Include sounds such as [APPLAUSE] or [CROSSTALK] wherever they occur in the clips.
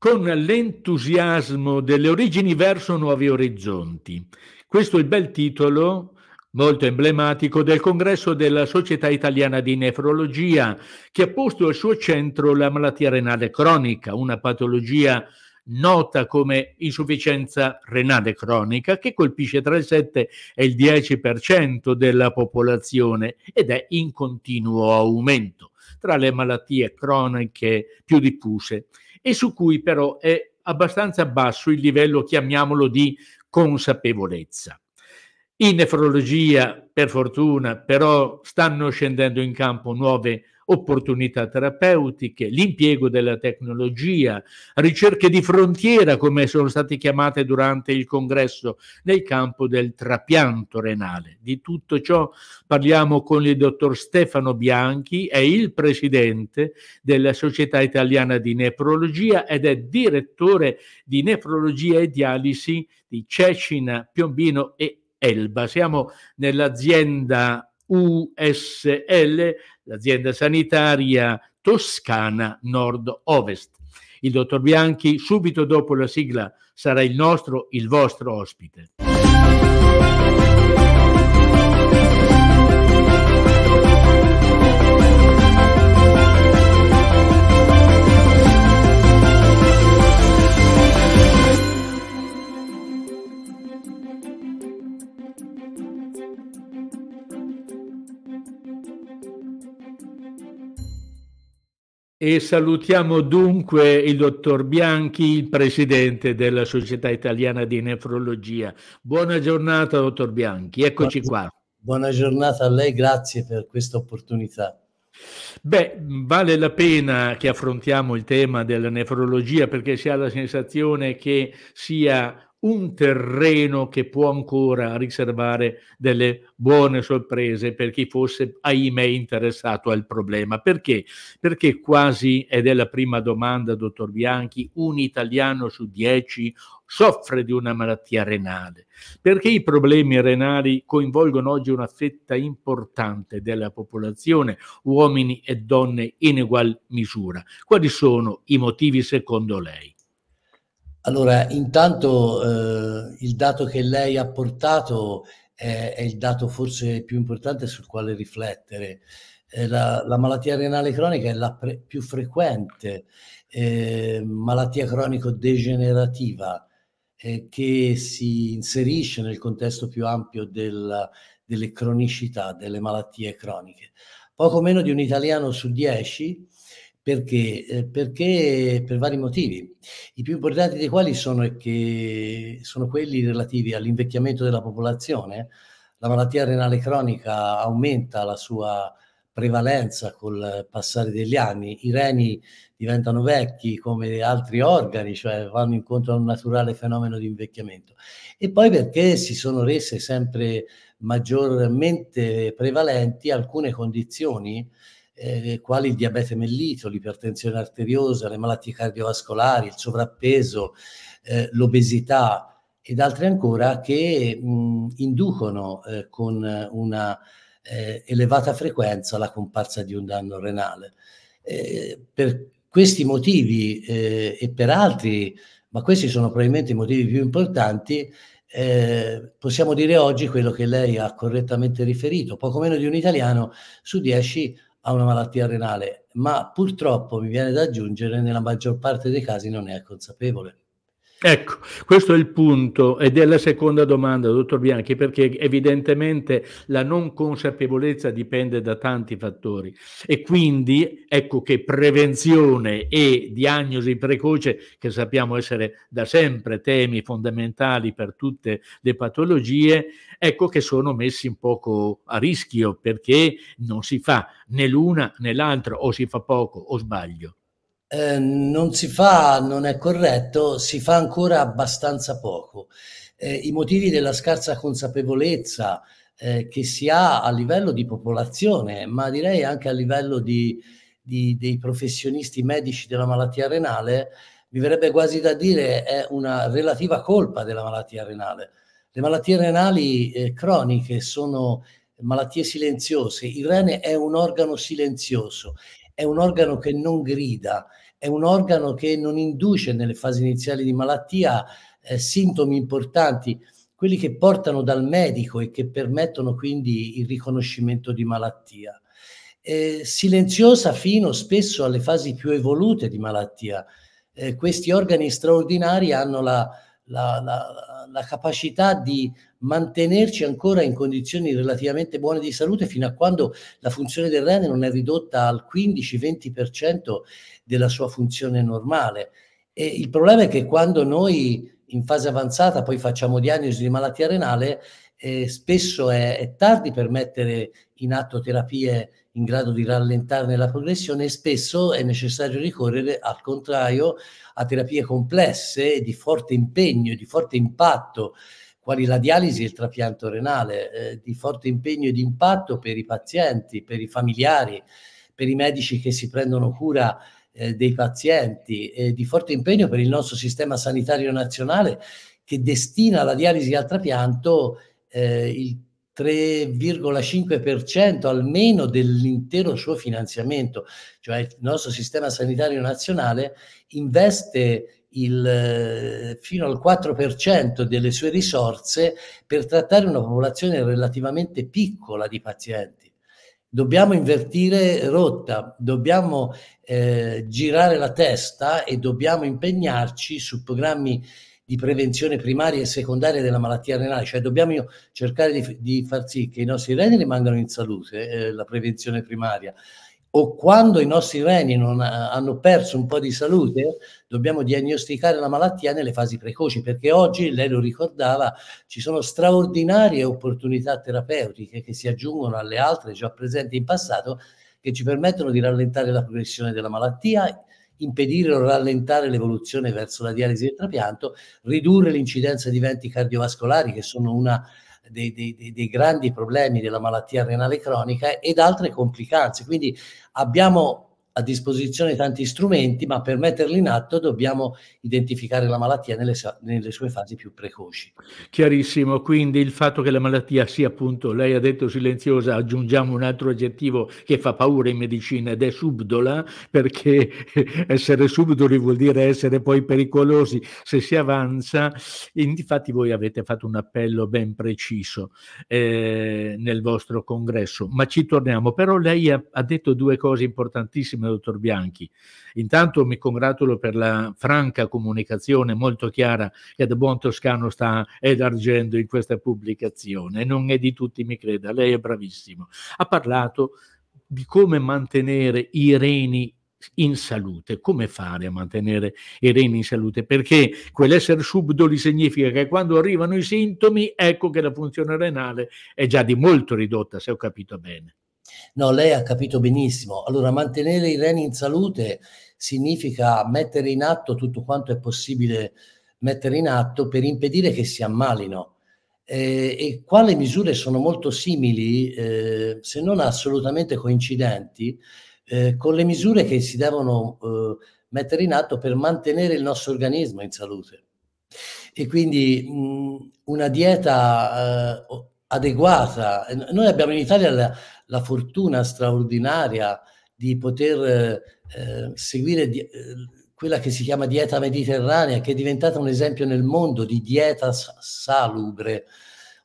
con l'entusiasmo delle origini verso nuovi orizzonti. Questo è il bel titolo molto emblematico del congresso della Società Italiana di Nefrologia, che ha posto al suo centro la malattia renale cronica, una patologia nota come insufficienza renale cronica, che colpisce tra il 7 e il 10% della popolazione ed è in continuo aumento tra le malattie croniche più diffuse e su cui però è abbastanza basso il livello, chiamiamolo, di consapevolezza. In nefrologia, per fortuna, però stanno scendendo in campo nuove opportunità terapeutiche, l'impiego della tecnologia, ricerche di frontiera come sono state chiamate durante il congresso nel campo del trapianto renale. Di tutto ciò parliamo con il dottor Stefano Bianchi, è il presidente della Società Italiana di Nefrologia ed è direttore di nefrologia e dialisi di Cecina, Piombino e Elba. Siamo nell'azienda USL, l'azienda sanitaria toscana nord-ovest. Il dottor Bianchi, subito dopo la sigla, sarà il nostro, il vostro ospite. E salutiamo dunque il dottor Bianchi, il presidente della Società Italiana di Nefrologia. Buona giornata, dottor Bianchi, eccoci qua. Buona giornata a lei, grazie per questa opportunità. Beh, vale la pena che affrontiamo il tema della nefrologia perché si ha la sensazione che sia un terreno che può ancora riservare delle buone sorprese per chi fosse, ahimè, interessato al problema. Perché? Perché quasi, ed è la prima domanda, dottor Bianchi, un italiano su dieci soffre di una malattia renale. Perché i problemi renali coinvolgono oggi una fetta importante della popolazione, uomini e donne in ugual misura? Quali sono i motivi secondo lei? Allora, intanto eh, il dato che lei ha portato è, è, il dato forse più importante sul quale riflettere. Eh, la, la, malattia renale cronica è la pre, più frequente eh, malattia cronico-degenerativa eh, che si inserisce nel contesto più ampio del, delle cronicità, delle malattie croniche. Poco meno di un italiano su dieci perché? Eh, perché per vari motivi, i più importanti dei quali sono, sono quelli relativi all'invecchiamento della popolazione, la malattia renale cronica aumenta la sua prevalenza col passare degli anni, i reni diventano vecchi come altri organi, cioè vanno incontro a un naturale fenomeno di invecchiamento. E poi perché si sono rese sempre maggiormente prevalenti alcune condizioni eh, quali il diabete mellito, l'ipertensione arteriosa, le malattie cardiovascolari, il sovrappeso, eh, l'obesità ed altre ancora che mh, inducono eh, con una eh, elevata frequenza la comparsa di un danno renale. Eh, per questi motivi eh, e per altri, ma questi sono probabilmente i motivi più importanti, eh, possiamo dire oggi quello che lei ha correttamente riferito, poco meno di un italiano su dieci a una malattia renale, ma purtroppo mi viene da aggiungere nella maggior parte dei casi non è consapevole. Ecco, questo è il punto ed è la seconda domanda, dottor Bianchi, perché evidentemente la non consapevolezza dipende da tanti fattori e quindi ecco che prevenzione e diagnosi precoce, che sappiamo essere da sempre temi fondamentali per tutte le patologie, ecco che sono messi un poco a rischio perché non si fa né l'una né l'altra o si fa poco o sbaglio. Ehm, non si fa, non è corretto, si fa ancora abbastanza poco. Eh, I motivi della scarsa consapevolezza eh, che si ha a livello di popolazione, ma direi anche a livello di, di, dei professionisti medici della malattia renale, mi verrebbe quasi da dire è una relativa colpa della malattia renale. Le malattie renali eh, croniche sono malattie silenziose, il rene è un organo silenzioso, è un organo che non grida, è un organo che non induce nelle fasi iniziali di malattia eh, sintomi importanti, quelli che portano dal medico e che permettono quindi il riconoscimento di malattia. Eh, silenziosa fino spesso alle fasi più evolute di malattia. Eh, questi organi straordinari hanno la, la, la, la capacità di mantenerci ancora in condizioni relativamente buone di salute fino a quando la funzione del rene non è ridotta al 15-20% della sua funzione normale. E il problema è che quando noi in fase avanzata poi facciamo diagnosi di malattia renale, eh, spesso è, è tardi per mettere in atto terapie in grado di rallentarne la progressione e spesso è necessario ricorrere al contrario a terapie complesse di forte impegno, di forte impatto quali la dialisi e il trapianto renale, eh, di forte impegno e di impatto per i pazienti, per i familiari, per i medici che si prendono cura eh, dei pazienti, eh, di forte impegno per il nostro sistema sanitario nazionale che destina alla dialisi e al trapianto eh, il 3,5% almeno dell'intero suo finanziamento, cioè il nostro sistema sanitario nazionale investe il, fino al 4% delle sue risorse per trattare una popolazione relativamente piccola di pazienti. Dobbiamo invertire rotta, dobbiamo eh, girare la testa e dobbiamo impegnarci su programmi di prevenzione primaria e secondaria della malattia renale, cioè dobbiamo cercare di, di far sì che i nostri reni rimangano in salute, eh, la prevenzione primaria, o quando i nostri reni non ha, eh, hanno perso un po' di salute, dobbiamo diagnosticare la malattia nelle fasi precoci, perché oggi, lei lo ricordava, ci sono straordinarie opportunità terapeutiche che si aggiungono alle altre già presenti in passato, che ci permettono di rallentare la progressione della malattia, impedire o rallentare l'evoluzione verso la dialisi del trapianto, ridurre l'incidenza di eventi cardiovascolari, che sono una dei, dei, dei, grandi problemi della malattia renale cronica ed altre complicanze. Quindi abbiamo a disposizione tanti strumenti, ma per metterli in atto dobbiamo identificare la malattia nelle, nelle, sue fasi più precoci. Chiarissimo, quindi il fatto che la malattia sia appunto, lei ha detto silenziosa, aggiungiamo un altro aggettivo che fa paura in medicina ed è subdola, perché [LAUGHS] essere subdoli vuol dire essere poi pericolosi se si avanza. Infatti voi avete fatto un appello ben preciso eh, nel vostro congresso, ma ci torniamo. Però lei ha, ha detto due cose importantissime dottor Bianchi. Intanto mi congratulo per la franca comunicazione molto chiara che da buon toscano sta elargendo in questa pubblicazione. Non è di tutti, mi creda, lei è bravissimo. Ha parlato di come mantenere i reni in salute. Come fare a mantenere i reni in salute? Perché quell'essere subdoli significa che quando arrivano i sintomi, ecco che la funzione renale è già di molto ridotta, se ho capito bene. No, lei ha capito benissimo. Allora, mantenere i reni in salute significa mettere in atto tutto quanto è possibile mettere in atto per impedire che si ammalino. Eh, e qua misure sono molto simili, eh, se non assolutamente coincidenti, eh, con le misure che si devono eh, mettere in atto per mantenere il nostro organismo in salute. E quindi mh, mm, una dieta eh, adeguata. Noi abbiamo in Italia la, la fortuna straordinaria di poter eh, seguire di, eh, quella che si chiama dieta mediterranea, che è diventata un esempio nel mondo di dieta salubre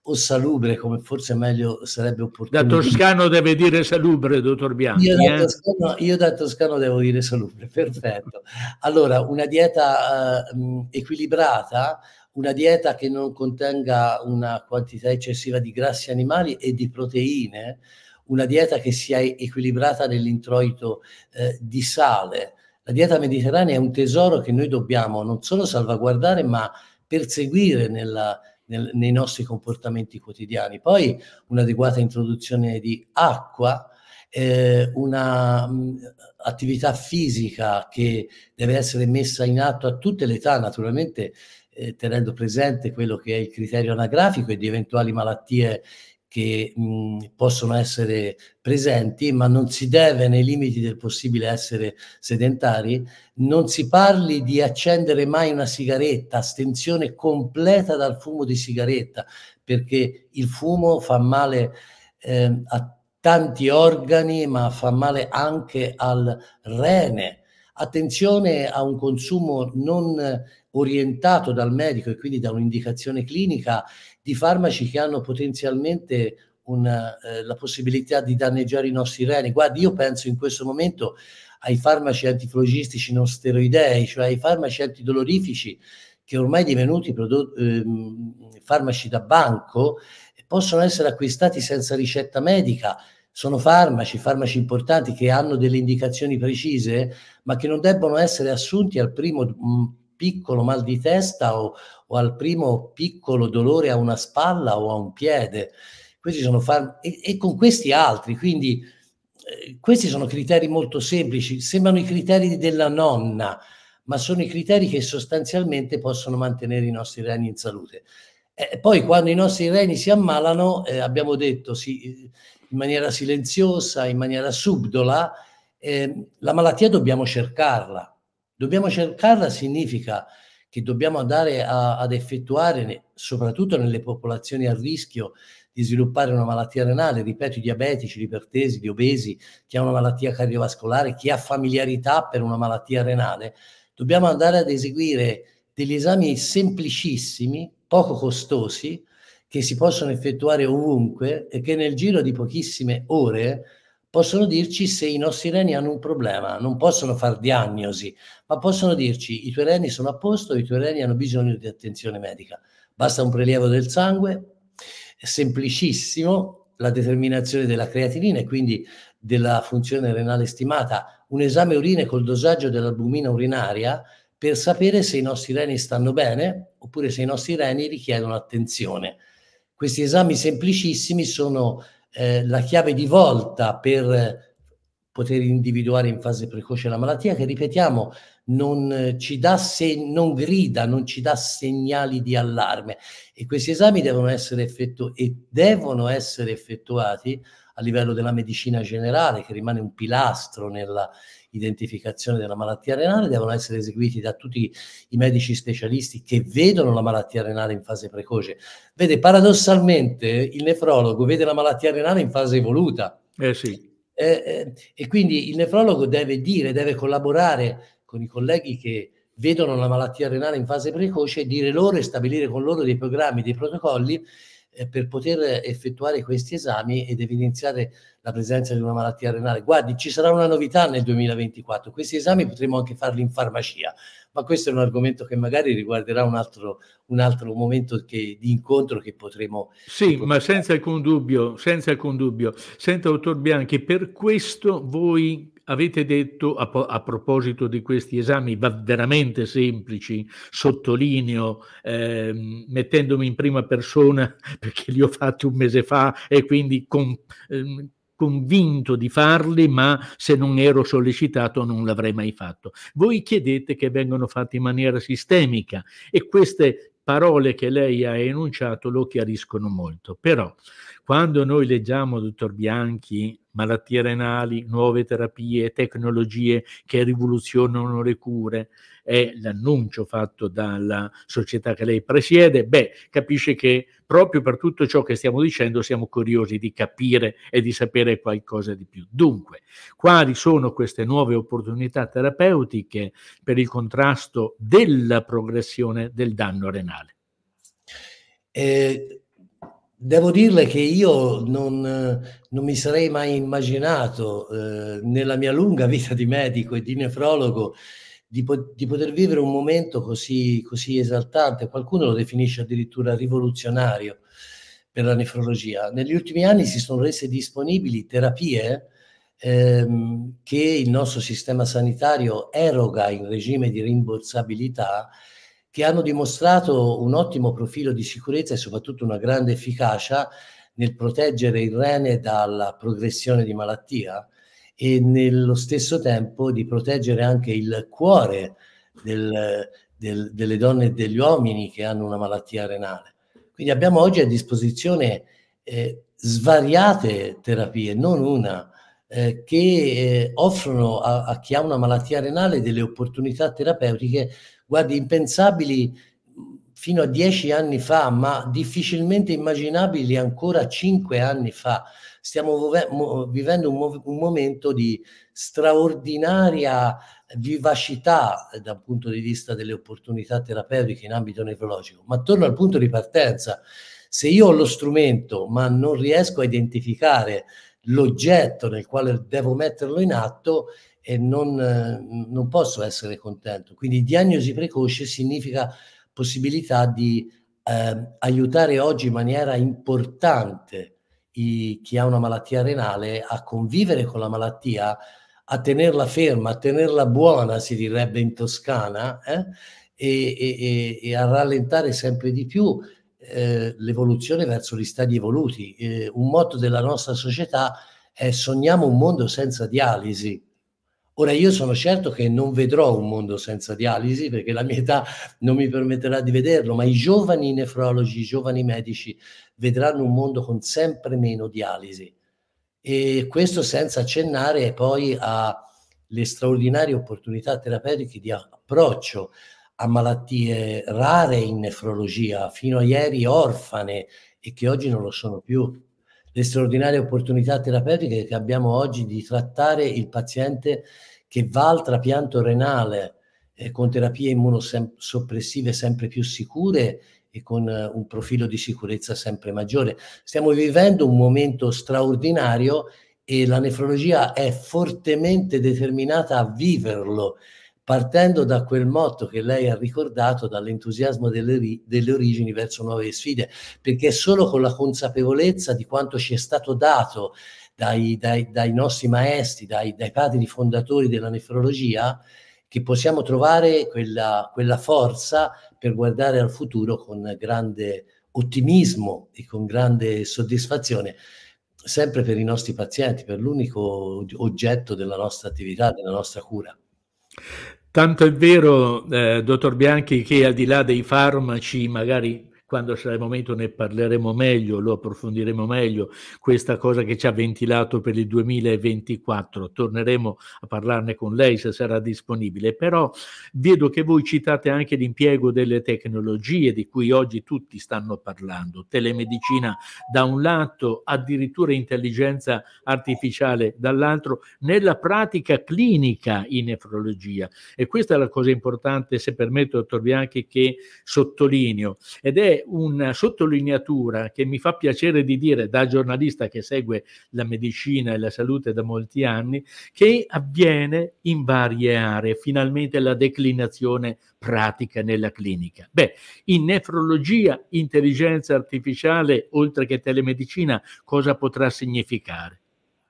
o salubre, come forse meglio sarebbe opportuno. Da toscano deve dire salubre, dottor Bianchi. Io, da, eh? toscano, io da toscano devo dire salubre, perfetto. Allora, una dieta eh, equilibrata, una dieta che non contenga una quantità eccessiva di grassi animali e di proteine, una dieta che sia equilibrata nell'introito eh, di sale. La dieta mediterranea è un tesoro che noi dobbiamo non solo salvaguardare, ma perseguire nella, nel, nei nostri comportamenti quotidiani. Poi un'adeguata introduzione di acqua, eh, un'attività mm, fisica che deve essere messa in atto a tutte le età, naturalmente eh, tenendo presente quello che è il criterio anagrafico e di eventuali malattie che mh, mhmm, possono essere presenti, ma non si deve, nei limiti del possibile, essere sedentari. Non si parli di accendere mai una sigaretta, astensione completa dal fumo di sigaretta, perché il fumo fa male eh, a tanti organi, ma fa male anche al rene. Attenzione a un consumo non orientato dal medico e quindi da un'indicazione clinica di farmaci che hanno potenzialmente una, eh, la possibilità di danneggiare i nostri reni. Guardi, io penso in questo momento ai farmaci antiflogistici non steroidei, cioè ai farmaci antidolorifici che ormai divenuti prodotti, eh, farmaci da banco possono essere acquistati senza ricetta medica. Sono farmaci, farmaci importanti che hanno delle indicazioni precise, ma che non debbono essere assunti al primo mh, piccolo mal di testa o, o al primo piccolo dolore a una spalla o a un piede. Questi sono far- e, e con questi altri, quindi eh, questi sono criteri molto semplici, sembrano i criteri della nonna, ma sono i criteri che sostanzialmente possono mantenere i nostri reni in salute. Eh, poi quando i nostri reni si ammalano, eh, abbiamo detto si, eh, in maniera silenziosa, in maniera subdola, eh, la malattia dobbiamo cercarla. Dobbiamo cercarla significa che dobbiamo andare a, ad effettuare, soprattutto nelle popolazioni a rischio di sviluppare una malattia renale, ripeto, i diabetici, gli ipertesi, gli obesi, chi ha una malattia cardiovascolare, chi ha familiarità per una malattia renale, dobbiamo andare ad eseguire degli esami semplicissimi, poco costosi, che si possono effettuare ovunque e che nel giro di pochissime ore possono dirci se i nostri reni hanno un problema, non possono fare diagnosi, ma possono dirci i tuoi reni sono a posto, i tuoi reni hanno bisogno di attenzione medica. Basta un prelievo del sangue, è semplicissimo la determinazione della creatinina e quindi della funzione renale stimata, un esame urine col dosaggio dell'albumina urinaria per sapere se i nostri reni stanno bene oppure se i nostri reni richiedono attenzione. Questi esami semplicissimi sono eh, la chiave di volta per poter individuare in fase precoce la malattia che, ripetiamo, non eh, ci dà se non grida, non ci dà segnali di allarme e questi esami devono essere effettuati e devono essere effettuati a livello della medicina generale che rimane un pilastro nella identificazione della malattia renale devono essere eseguiti da tutti i medici specialisti che vedono la malattia renale in fase precoce. Vede, paradossalmente il nefrologo vede la malattia renale in fase evoluta. Eh sì. eh, eh e quindi il nefrologo deve dire, deve collaborare con i colleghi che vedono la malattia renale in fase precoce, dire loro e stabilire con loro dei programmi, dei protocolli eh, per poter effettuare questi esami ed evidenziare la presenza di una malattia renale. Guardi, ci sarà una novità nel 2024, questi esami potremo anche farli in farmacia, ma questo è un argomento che magari riguarderà un altro, un altro momento che, di incontro che potremo... Sì, che ma senza alcun dubbio, senza alcun dubbio. Senta, dottor Bianchi, per questo voi avete detto a, po- a, proposito di questi esami va- veramente semplici, sottolineo, ehm, mettendomi in prima persona [LAUGHS] perché li ho fatti un mese fa e quindi con, ehm, convinto di farli, ma se non ero sollecitato non l'avrei mai fatto. Voi chiedete che vengano fatti in maniera sistemica e queste parole che lei ha enunciato lo chiariscono molto. Però quando noi leggiamo, dottor Bianchi, malattie renali, nuove terapie, tecnologie che rivoluzionano le cure, e l'annuncio fatto dalla società che lei presiede, beh, capisce che proprio per tutto ciò che stiamo dicendo siamo curiosi di capire e di sapere qualcosa di più. Dunque, quali sono queste nuove opportunità terapeutiche per il contrasto della progressione del danno renale? Eh, Devo dirle che io non, non mi sarei mai immaginato eh, nella mia lunga [LAUGHS] vita di medico e di nefrologo di, po- di poter vivere un momento così, così, esaltante, qualcuno lo definisce addirittura rivoluzionario per la nefrologia. Negli ultimi anni si sono rese disponibili terapie ehm, che il nostro sistema sanitario eroga in regime di rimborsabilità che hanno dimostrato un ottimo profilo di sicurezza e soprattutto una grande efficacia nel proteggere il rene dalla progressione di malattia e nello stesso tempo di proteggere anche il cuore del, del, delle donne e degli uomini che hanno una malattia renale. Quindi abbiamo oggi a disposizione eh, svariate terapie, non una, eh, che eh, offrono a, a chi ha una malattia renale delle opportunità terapeutiche guardi, impensabili fino a dieci anni fa, ma difficilmente immaginabili ancora cinque anni fa. Stiamo vivendo un, mo- un momento di straordinaria vivacità dal punto di vista delle opportunità terapeutiche in ambito neurologico. Ma torno al punto di partenza. Se io ho lo strumento ma non riesco a identificare l'oggetto nel quale devo metterlo in atto e non, eh, non posso essere contento. Quindi diagnosi precoce significa possibilità di eh, aiutare oggi in maniera importante i, chi ha una malattia renale a convivere con la malattia, a tenerla ferma, a tenerla buona, si direbbe in toscana, eh? e, e, e a rallentare sempre di più eh, l'evoluzione verso gli stadi evoluti. Eh, un motto della nostra società è sogniamo un mondo senza dialisi. Ora io sono certo che non vedrò un mondo senza dialisi perché la mia età non mi permetterà di vederlo, ma i giovani nefrologi, i giovani medici vedranno un mondo con sempre meno dialisi. E questo senza accennare poi alle straordinarie opportunità terapeutiche di approccio a malattie rare in nefrologia, fino a ieri orfane e che oggi non lo sono più. Le straordinarie opportunità terapeutiche che abbiamo oggi di trattare il paziente che va al trapianto renale eh, con terapie immunosoppressive sempre più sicure e con eh, un profilo di sicurezza sempre maggiore. Stiamo vivendo un momento straordinario e la nefrologia è fortemente determinata a viverlo partendo da quel motto che lei ha ricordato, dall'entusiasmo delle, delle origini verso nuove sfide, perché è solo con la consapevolezza di quanto ci è stato dato dai, dai, dai nostri maestri, dai, dai, padri fondatori della nefrologia, che possiamo trovare quella, quella forza per guardare al futuro con grande ottimismo e con grande soddisfazione sempre per i nostri pazienti, per l'unico oggetto della nostra attività, della nostra cura. Tanto è vero, eh, dottor Bianchi, che al di là dei farmaci magari quando sarà il momento ne parleremo meglio, lo approfondiremo meglio, questa cosa che ci ha ventilato per il 2024, torneremo a parlarne con lei se sarà disponibile, però vedo che voi citate anche l'impiego delle tecnologie di cui oggi tutti stanno parlando, telemedicina da un lato, addirittura intelligenza artificiale dall'altro, nella pratica clinica in nefrologia e questa è la cosa importante, se permetto, dottor Bianchi, che sottolineo ed è una sottolineatura che mi fa piacere di dire da giornalista che segue la medicina e la salute da molti anni, che avviene in varie aree, finalmente la declinazione pratica nella clinica. Beh, in nefrologia, intelligenza artificiale, oltre che telemedicina, cosa potrà significare?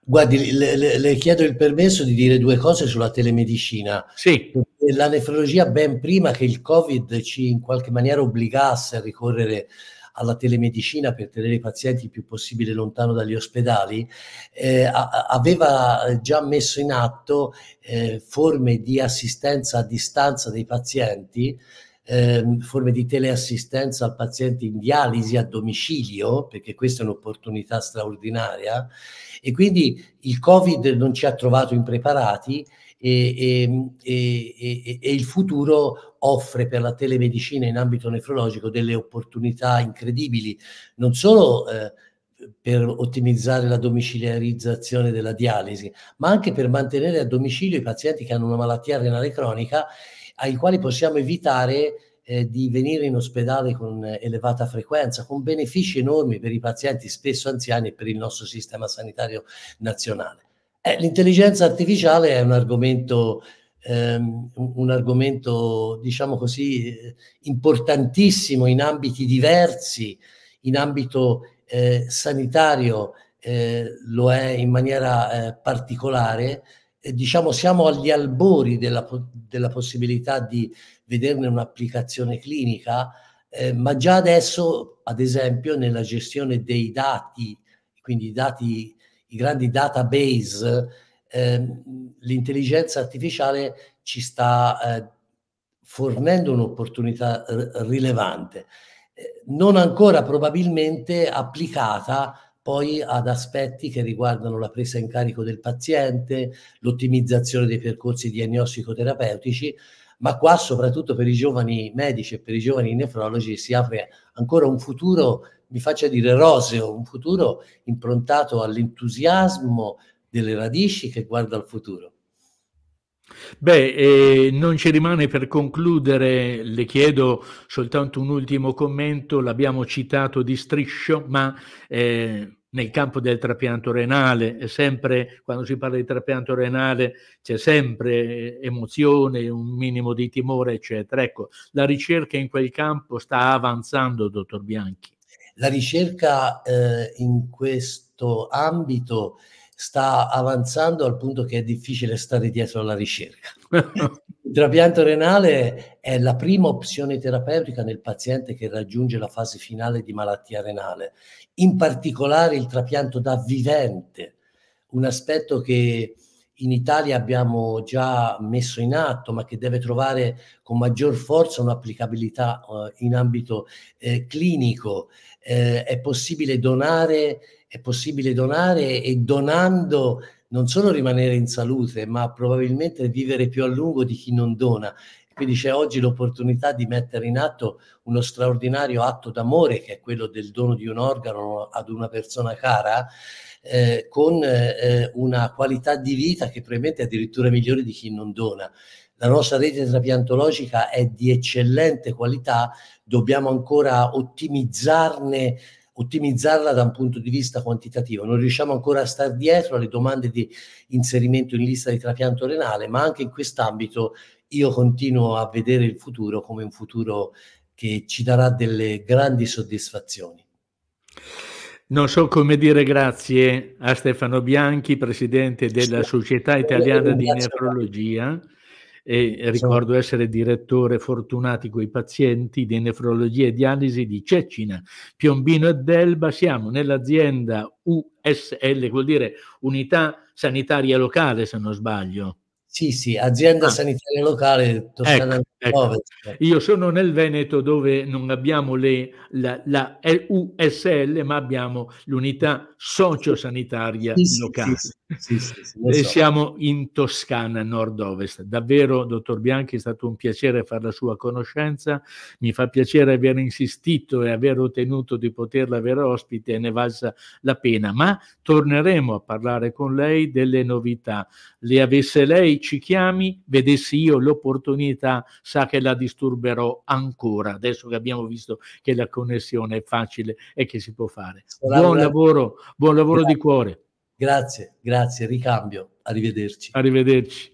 Guardi, le, le, le, chiedo il permesso di dire due cose sulla telemedicina. Sì la nefrologia ben prima che il Covid ci in qualche maniera obbligasse a ricorrere alla telemedicina per tenere i pazienti il più possibile lontano dagli ospedali, eh, a- aveva già messo in atto eh, forme di assistenza a distanza dei pazienti, eh, forme di teleassistenza al paziente in dialisi a domicilio, perché questa è un'opportunità straordinaria. E quindi il Covid non ci ha trovato impreparati e, e, e, il futuro offre per la telemedicina in ambito nefrologico delle opportunità incredibili, non solo eh, per ottimizzare la domiciliarizzazione della dialisi, ma anche per mantenere a domicilio i pazienti che hanno una malattia renale cronica, ai quali possiamo evitare eh, di venire in ospedale con elevata frequenza, con benefici enormi per i pazienti spesso anziani e per il nostro sistema sanitario nazionale. Eh, l'intelligenza artificiale è un argomento, ehm, un argomento, diciamo così, eh, importantissimo in ambiti diversi, in ambito eh, sanitario eh, lo è in maniera eh, particolare. Eh, diciamo, siamo agli albori della, della, possibilità di vederne un'applicazione clinica, ma già adesso, ad esempio, nella gestione dei dati, quindi dati i grandi database, eh, l'intelligenza artificiale ci sta eh, fornendo un'opportunità rilevante, eh, non ancora probabilmente applicata poi ad aspetti che riguardano la presa in carico del paziente, l'ottimizzazione dei percorsi diagnostico-terapeutici, ma qua soprattutto per i giovani medici e per i giovani nefrologi si apre ancora un futuro mi faccia dire roseo, un futuro improntato all'entusiasmo delle radici che guarda al futuro. Beh, eh, non ci rimane per concludere, le chiedo soltanto un ultimo commento, l'abbiamo citato di striscio, ma eh, nel campo del trapianto renale, sempre, quando si parla di trapianto renale c'è sempre emozione, un minimo di timore, eccetera. Ecco, la ricerca in quel campo sta avanzando, dottor Bianchi. La ricerca eh, in questo ambito sta avanzando al punto che è difficile stare dietro alla ricerca. [LAUGHS] Il trapianto renale è la prima opzione terapeutica nel paziente che raggiunge la fase finale di malattia renale, in particolare il trapianto da vivente, un aspetto che in Italia abbiamo già messo in atto, ma che deve trovare con maggior forza un'applicabilità eh, in ambito eh, clinico eh, è possibile donare, è possibile donare e donando non solo rimanere in salute, ma probabilmente vivere più a lungo di chi non dona. Quindi c'è oggi l'opportunità di mettere in atto uno straordinario atto d'amore che è quello del dono di un organo ad una persona cara, eh, con eh, una qualità di vita che probabilmente è addirittura migliore di chi non dona. La nostra rete trapiantologica è di eccellente qualità, dobbiamo ancora ottimizzarne ottimizzarla da un punto di vista quantitativo. Non riusciamo ancora a stare dietro alle domande di inserimento in lista di trapianto renale, ma anche in quest'ambito io continuo a vedere il futuro come un futuro che ci darà delle grandi soddisfazioni. Non so come dire grazie a Stefano Bianchi, presidente della Società Italiana di Nefrologia e esatto. ricordo essere direttore Fortunati i pazienti di nefrologia e dialisi di Cecina, Piombino e Delba, siamo nell'azienda USL, che vuol dire Unità Sanitaria Locale se non sbaglio. Sì, sì, azienda ah. sanitaria locale Toscana ecco. Ecco, ecco. Io sono nel Veneto dove non abbiamo le, la, la USL, ma abbiamo l'unità sociosanitaria sì, locale. Sì, sì, e so. siamo in Toscana, nord-ovest. Davvero, dottor Bianchi, è stato un piacere fare la sua conoscenza. Mi fa piacere aver insistito e aver ottenuto di poterla avere ospite, e ne valsa la pena. Ma torneremo a parlare con lei delle novità. Le avesse lei, ci chiami, vedessi io l'opportunità sa che la disturberò ancora, adesso che abbiamo visto che la connessione è facile e che si può fare. buon lavoro, buon lavoro grazie. di cuore. Grazie, grazie, ricambio, arrivederci. Arrivederci.